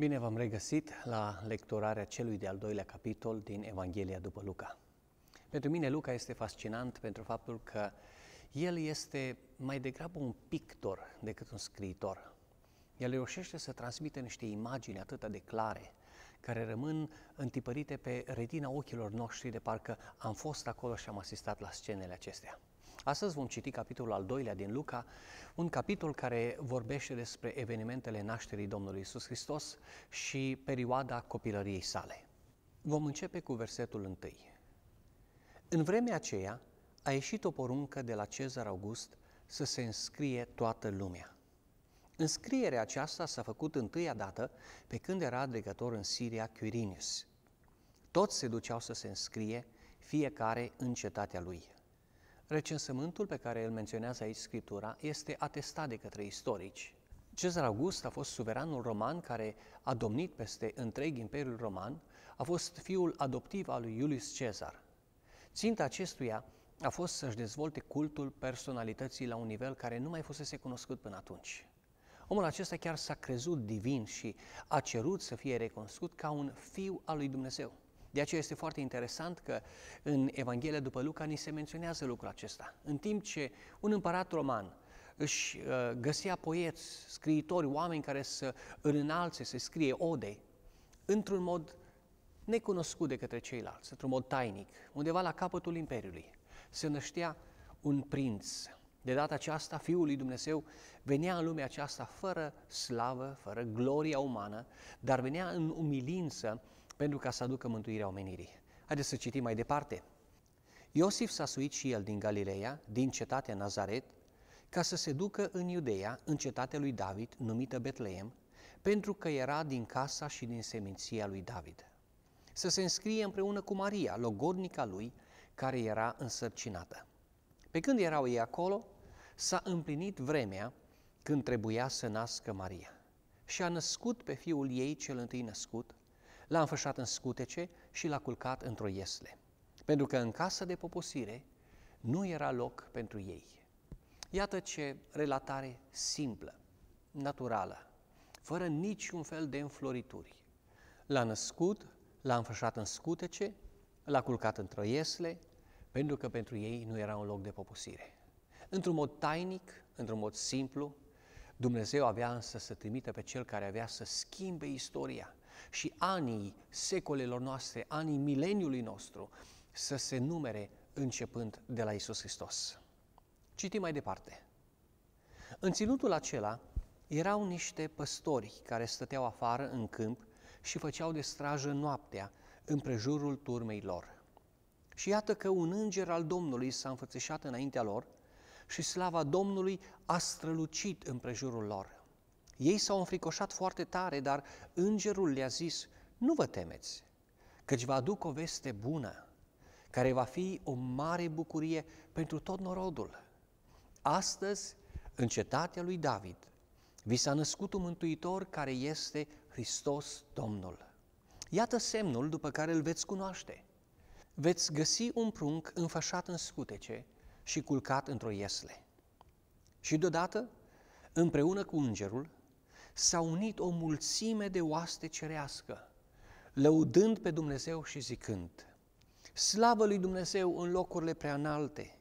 Bine v-am regăsit la lecturarea celui de-al doilea capitol din Evanghelia după Luca. Pentru mine Luca este fascinant pentru faptul că el este mai degrabă un pictor decât un scriitor. El reușește să transmită niște imagini atât de clare, care rămân întipărite pe retina ochilor noștri de parcă am fost acolo și am asistat la scenele acestea. Astăzi vom citi capitolul al doilea din Luca, un capitol care vorbește despre evenimentele nașterii Domnului Isus Hristos și perioada copilăriei sale. Vom începe cu versetul 1. În vremea aceea a ieșit o poruncă de la Cezar August să se înscrie toată lumea. Înscrierea aceasta s-a făcut întâia dată pe când era dregător în Siria Quirinius. Toți se duceau să se înscrie, fiecare în cetatea lui. Recensământul pe care îl menționează aici Scriptura este atestat de către istorici. Cezar August a fost suveranul roman care a domnit peste întreg Imperiul Roman, a fost fiul adoptiv al lui Iulius Cezar. Ținta acestuia a fost să-și dezvolte cultul personalității la un nivel care nu mai fusese cunoscut până atunci. Omul acesta chiar s-a crezut divin și a cerut să fie recunoscut ca un fiu al lui Dumnezeu. De aceea este foarte interesant că în Evanghelia după Luca ni se menționează lucrul acesta. În timp ce un împărat roman își uh, găsea poeți, scriitori, oameni care să îl înalțe, să scrie ode, într-un mod necunoscut de către ceilalți, într-un mod tainic, undeva la capătul imperiului, se năștea un prinț. De data aceasta, Fiul lui Dumnezeu venea în lumea aceasta fără slavă, fără gloria umană, dar venea în umilință pentru ca să aducă mântuirea omenirii. Haideți să citim mai departe. Iosif s-a suit și el din Galileea, din cetatea Nazaret, ca să se ducă în Iudeea, în cetatea lui David, numită Betleem, pentru că era din casa și din seminția lui David. Să se înscrie împreună cu Maria, logodnica lui, care era însărcinată. Pe când erau ei acolo, s-a împlinit vremea când trebuia să nască Maria și a născut pe fiul ei cel întâi născut, l-a înfășat în scutece și l-a culcat într-o iesle, pentru că în casă de poposire nu era loc pentru ei. Iată ce relatare simplă, naturală, fără niciun fel de înflorituri. L-a născut, l-a înfășat în scutece, l-a culcat într-o iesle, pentru că pentru ei nu era un loc de poposire. Într-un mod tainic, într-un mod simplu, Dumnezeu avea însă să trimită pe cel care avea să schimbe istoria, și anii secolelor noastre, anii mileniului nostru, să se numere începând de la Isus Hristos. Citim mai departe. În ținutul acela erau niște păstori care stăteau afară în câmp și făceau de strajă noaptea prejurul turmei lor. Și iată că un înger al Domnului s-a înfățișat înaintea lor și slava Domnului a strălucit în prejurul lor. Ei s-au înfricoșat foarte tare, dar îngerul le-a zis, nu vă temeți, căci vă aduc o veste bună, care va fi o mare bucurie pentru tot norodul. Astăzi, în cetatea lui David, vi s-a născut un mântuitor care este Hristos Domnul. Iată semnul după care îl veți cunoaște. Veți găsi un prunc înfășat în scutece și culcat într-o iesle. Și deodată, împreună cu îngerul, s-a unit o mulțime de oaste cerească, lăudând pe Dumnezeu și zicând, slavă lui Dumnezeu în locurile prea înalte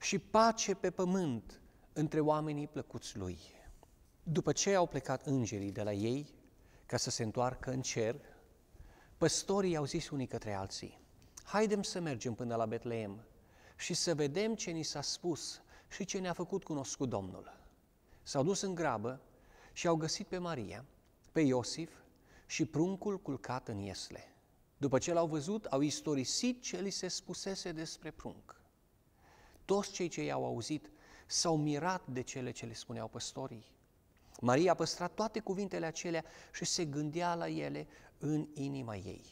și pace pe pământ între oamenii plăcuți lui. După ce au plecat îngerii de la ei ca să se întoarcă în cer, păstorii au zis unii către alții, haidem să mergem până la Betleem și să vedem ce ni s-a spus și ce ne-a făcut cunoscut Domnul. S-au dus în grabă și au găsit pe Maria, pe Iosif și pruncul culcat în iesle. După ce l-au văzut, au istorisit ce li se spusese despre prunc. Toți cei ce i-au auzit s-au mirat de cele ce le spuneau păstorii. Maria a păstrat toate cuvintele acelea și se gândea la ele în inima ei.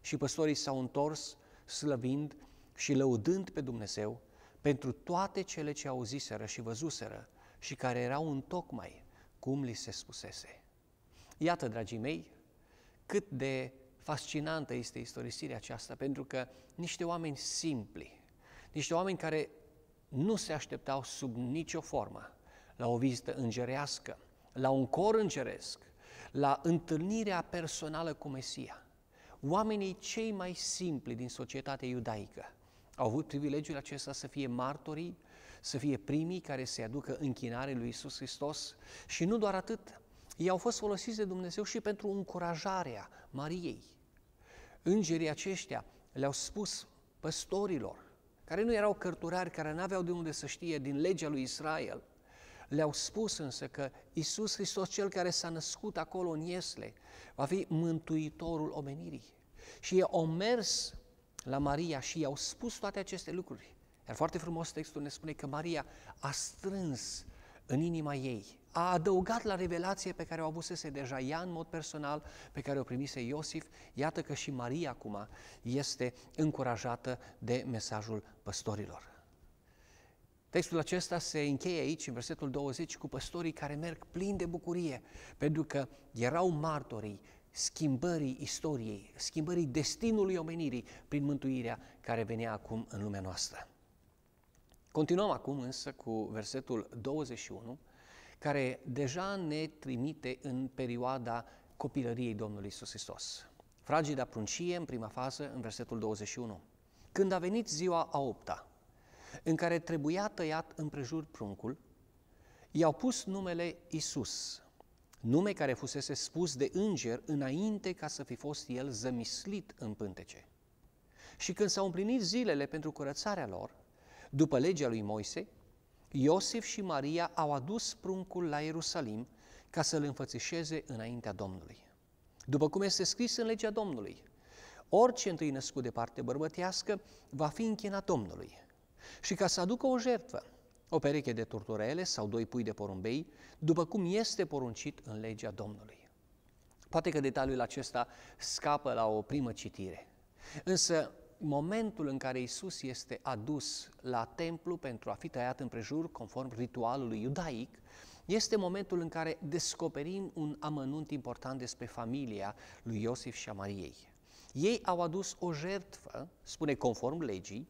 Și păstorii s-au întors slăvind și lăudând pe Dumnezeu pentru toate cele ce auziseră și văzuseră și care erau întocmai cum li se spusese. Iată, dragii mei, cât de fascinantă este istorisirea aceasta, pentru că niște oameni simpli, niște oameni care nu se așteptau sub nicio formă la o vizită îngerească, la un cor îngeresc, la întâlnirea personală cu Mesia. Oamenii cei mai simpli din societatea iudaică au avut privilegiul acesta să fie martorii să fie primii care să-i aducă închinare lui Isus Hristos și nu doar atât, ei au fost folosiți de Dumnezeu și pentru încurajarea Mariei. Îngerii aceștia le-au spus păstorilor, care nu erau cărturari, care nu aveau de unde să știe din legea lui Israel, le-au spus însă că Isus Hristos, cel care s-a născut acolo în Iesle, va fi mântuitorul omenirii. Și ei au mers la Maria și i-au spus toate aceste lucruri. Iar foarte frumos textul ne spune că Maria a strâns în inima ei, a adăugat la revelație pe care o avusese deja ea în mod personal, pe care o primise Iosif, iată că și Maria acum este încurajată de mesajul păstorilor. Textul acesta se încheie aici, în versetul 20, cu păstorii care merg plini de bucurie, pentru că erau martorii schimbării istoriei, schimbării destinului omenirii prin mântuirea care venea acum în lumea noastră. Continuăm acum însă cu versetul 21, care deja ne trimite în perioada copilăriei Domnului Isus Hristos. Fragida pruncie, în prima fază, în versetul 21. Când a venit ziua a opta, în care trebuia tăiat împrejur pruncul, i-au pus numele Isus, nume care fusese spus de înger înainte ca să fi fost el zămislit în pântece. Și când s-au împlinit zilele pentru curățarea lor, după legea lui Moise, Iosif și Maria au adus pruncul la Ierusalim ca să-l înfățișeze înaintea Domnului. După cum este scris în legea Domnului, orice întâi născut de parte bărbătească va fi închinat Domnului. Și ca să aducă o jertfă, o pereche de turturele sau doi pui de porumbei, după cum este poruncit în legea Domnului. Poate că detaliul acesta scapă la o primă citire, însă momentul în care Isus este adus la templu pentru a fi tăiat împrejur conform ritualului iudaic, este momentul în care descoperim un amănunt important despre familia lui Iosif și a Mariei. Ei au adus o jertfă, spune conform legii,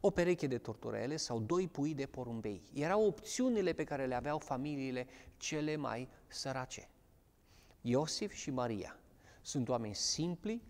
o pereche de torturele sau doi pui de porumbei. Erau opțiunile pe care le aveau familiile cele mai sărace. Iosif și Maria sunt oameni simpli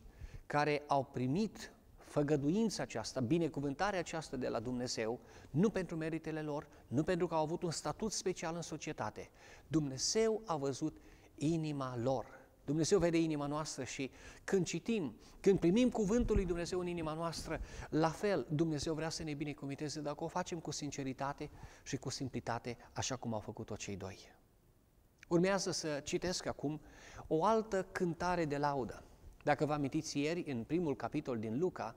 care au primit făgăduința aceasta, binecuvântarea aceasta de la Dumnezeu, nu pentru meritele lor, nu pentru că au avut un statut special în societate. Dumnezeu a văzut inima lor. Dumnezeu vede inima noastră și când citim, când primim cuvântul lui Dumnezeu în inima noastră, la fel, Dumnezeu vrea să ne binecuvinteze dacă o facem cu sinceritate și cu simplitate, așa cum au făcut-o cei doi. Urmează să citesc acum o altă cântare de laudă. Dacă vă amintiți ieri, în primul capitol din Luca,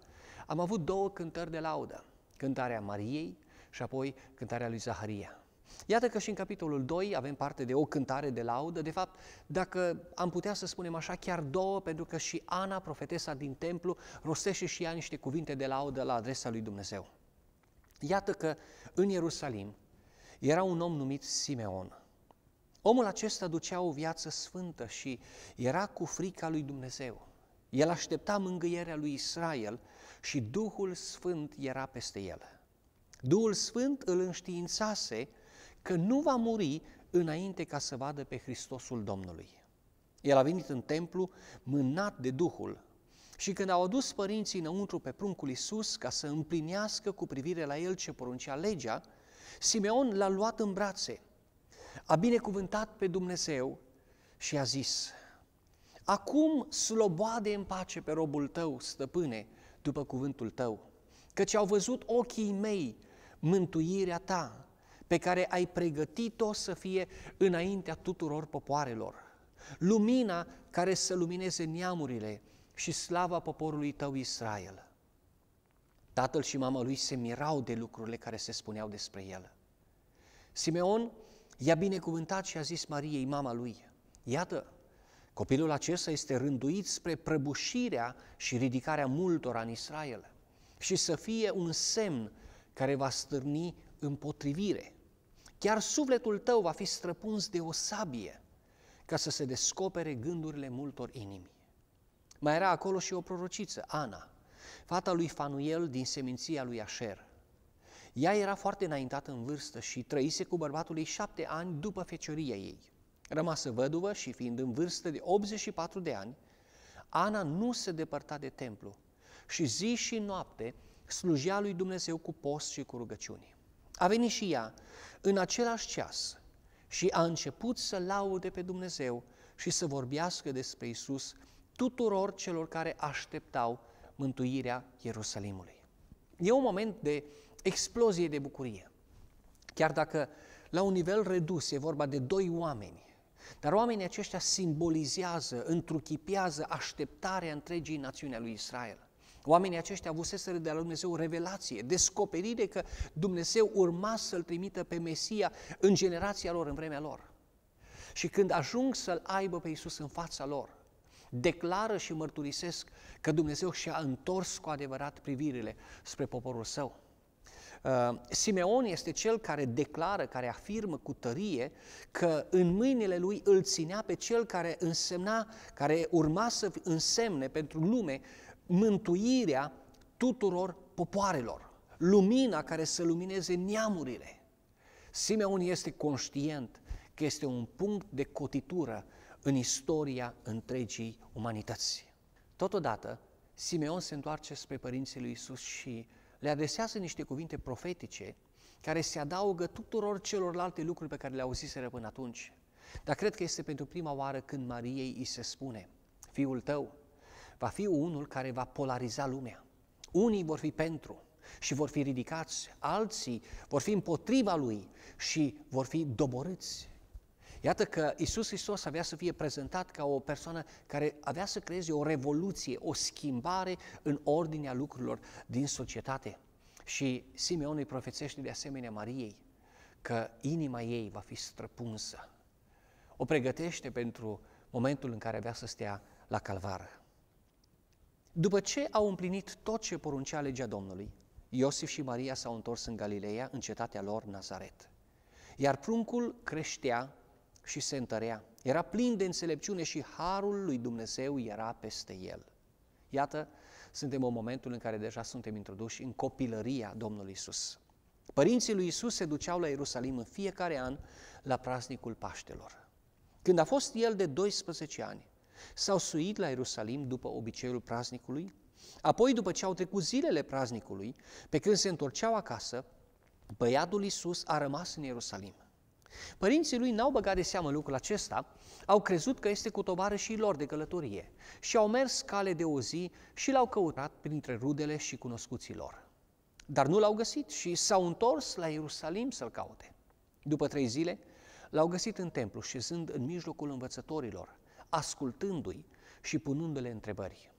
am avut două cântări de laudă, cântarea Mariei și apoi cântarea lui Zaharia. Iată că și în capitolul 2 avem parte de o cântare de laudă, de fapt, dacă am putea să spunem așa, chiar două, pentru că și Ana, profetesa din templu, rostește și ea niște cuvinte de laudă la adresa lui Dumnezeu. Iată că în Ierusalim era un om numit Simeon. Omul acesta ducea o viață sfântă și era cu frica lui Dumnezeu. El aștepta mângâierea lui Israel și Duhul Sfânt era peste el. Duhul Sfânt îl înștiințase că nu va muri înainte ca să vadă pe Hristosul Domnului. El a venit în templu mânat de Duhul și când au adus părinții înăuntru pe pruncul Iisus ca să împlinească cu privire la el ce poruncea legea, Simeon l-a luat în brațe, a binecuvântat pe Dumnezeu și a zis, Acum sloboade în pace pe robul tău, stăpâne, după cuvântul tău, căci au văzut ochii mei mântuirea ta, pe care ai pregătit-o să fie înaintea tuturor popoarelor, lumina care să lumineze neamurile și slava poporului tău Israel. Tatăl și mama lui se mirau de lucrurile care se spuneau despre el. Simeon i-a binecuvântat și a zis Mariei, mama lui, Iată, Copilul acesta este rânduit spre prăbușirea și ridicarea multora în Israel și să fie un semn care va stârni împotrivire. Chiar sufletul tău va fi străpuns de o sabie ca să se descopere gândurile multor inimi. Mai era acolo și o prorociță, Ana, fata lui Fanuel din seminția lui Asher. Ea era foarte înaintată în vârstă și trăise cu bărbatul ei șapte ani după fecioria ei. Rămasă văduvă și fiind în vârstă de 84 de ani, Ana nu se depărta de templu și zi și noapte slujea lui Dumnezeu cu post și cu rugăciuni. A venit și ea în același ceas și a început să laude pe Dumnezeu și să vorbească despre Isus tuturor celor care așteptau mântuirea Ierusalimului. E un moment de explozie de bucurie. Chiar dacă la un nivel redus e vorba de doi oameni dar oamenii aceștia simbolizează, întruchipează așteptarea întregii națiuni a lui Israel. Oamenii aceștia avuseseră de la Dumnezeu o revelație, descoperire că Dumnezeu urma să-L trimită pe Mesia în generația lor, în vremea lor. Și când ajung să-L aibă pe Iisus în fața lor, declară și mărturisesc că Dumnezeu și-a întors cu adevărat privirile spre poporul său. Uh, Simeon este cel care declară, care afirmă cu tărie că în mâinile lui îl ținea pe cel care însemna, care urma să însemne pentru lume mântuirea tuturor popoarelor, lumina care să lumineze neamurile. Simeon este conștient că este un punct de cotitură în istoria întregii umanități. Totodată, Simeon se întoarce spre părinții lui Isus și le adresează niște cuvinte profetice care se adaugă tuturor celorlalte lucruri pe care le auziseră până atunci. Dar cred că este pentru prima oară când Mariei îi se spune, fiul tău va fi unul care va polariza lumea. Unii vor fi pentru și vor fi ridicați, alții vor fi împotriva lui și vor fi doborâți Iată că Isus Hristos avea să fie prezentat ca o persoană care avea să creeze o revoluție, o schimbare în ordinea lucrurilor din societate. Și Simeon îi profețește de asemenea Mariei că inima ei va fi străpunsă. O pregătește pentru momentul în care avea să stea la calvară. După ce au împlinit tot ce poruncea legea Domnului, Iosif și Maria s-au întors în Galileea, în cetatea lor, Nazaret. Iar pruncul creștea și se întărea. Era plin de înțelepciune și harul lui Dumnezeu era peste el. Iată, suntem în momentul în care deja suntem introduși în copilăria Domnului Isus. Părinții lui Isus se duceau la Ierusalim în fiecare an la praznicul Paștelor. Când a fost el de 12 ani, s-au suit la Ierusalim după obiceiul praznicului, apoi după ce au trecut zilele praznicului, pe când se întorceau acasă, băiatul Isus a rămas în Ierusalim – Părinții lui n-au băgat de seamă lucrul acesta, au crezut că este cu și lor de călătorie și au mers cale de o zi și l-au căutat printre rudele și cunoscuții lor. Dar nu l-au găsit și s-au întors la Ierusalim să-l caute. După trei zile, l-au găsit în templu, șezând în mijlocul învățătorilor, ascultându-i și punându-le întrebări.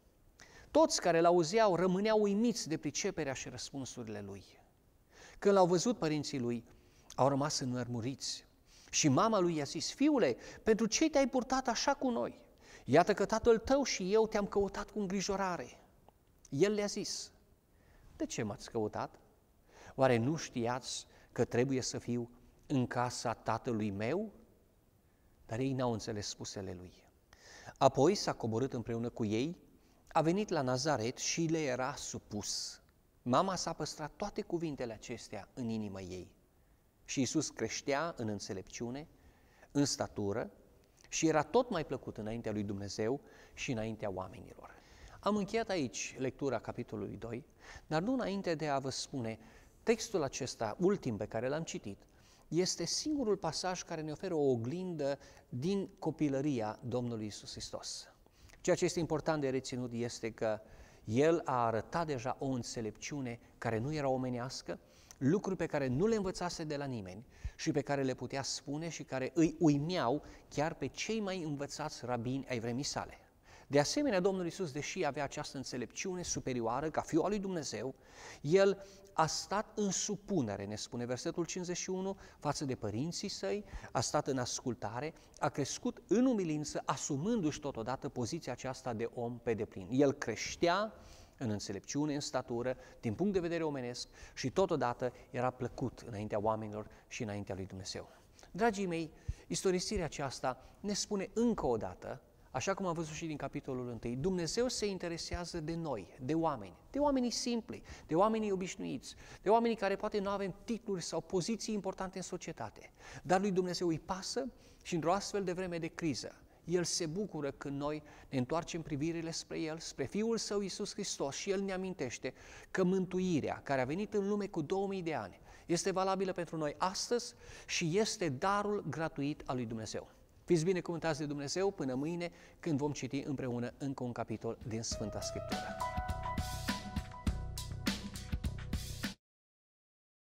Toți care l-auzeau rămâneau uimiți de priceperea și răspunsurile lui. Când l-au văzut părinții lui, au rămas înmărmuriți. Și mama lui i-a zis, fiule, pentru ce te-ai purtat așa cu noi? Iată că tatăl tău și eu te-am căutat cu îngrijorare. El le-a zis, de ce m-ați căutat? Oare nu știați că trebuie să fiu în casa tatălui meu? Dar ei n-au înțeles spusele lui. Apoi s-a coborât împreună cu ei, a venit la Nazaret și le era supus. Mama s-a păstrat toate cuvintele acestea în inima ei. Și Isus creștea în înțelepciune, în statură și era tot mai plăcut înaintea lui Dumnezeu și înaintea oamenilor. Am încheiat aici lectura capitolului 2, dar nu înainte de a vă spune, textul acesta ultim pe care l-am citit este singurul pasaj care ne oferă o oglindă din copilăria Domnului Isus Hristos. Ceea ce este important de reținut este că el a arătat deja o înțelepciune care nu era omenească, lucruri pe care nu le învățase de la nimeni și pe care le putea spune și care îi uimeau chiar pe cei mai învățați rabini ai vremii sale. De asemenea, Domnul Isus, deși avea această înțelepciune superioară ca fiul lui Dumnezeu, el a stat în supunere, ne spune versetul 51, față de părinții săi, a stat în ascultare, a crescut în umilință, asumându-și totodată poziția aceasta de om pe deplin. El creștea, în înțelepciune, în statură, din punct de vedere omenesc și totodată era plăcut înaintea oamenilor și înaintea lui Dumnezeu. Dragii mei, istorisirea aceasta ne spune încă o dată, așa cum am văzut și din capitolul 1, Dumnezeu se interesează de noi, de oameni, de oamenii simpli, de oamenii obișnuiți, de oamenii care poate nu avem titluri sau poziții importante în societate. Dar lui Dumnezeu îi pasă și într-o astfel de vreme de criză, el se bucură când noi ne întoarcem privirile spre El, spre Fiul Său Isus Hristos și El ne amintește că mântuirea care a venit în lume cu 2000 de ani este valabilă pentru noi astăzi și este darul gratuit al lui Dumnezeu. Fiți binecuvântați de Dumnezeu până mâine când vom citi împreună încă un capitol din Sfânta Scriptură.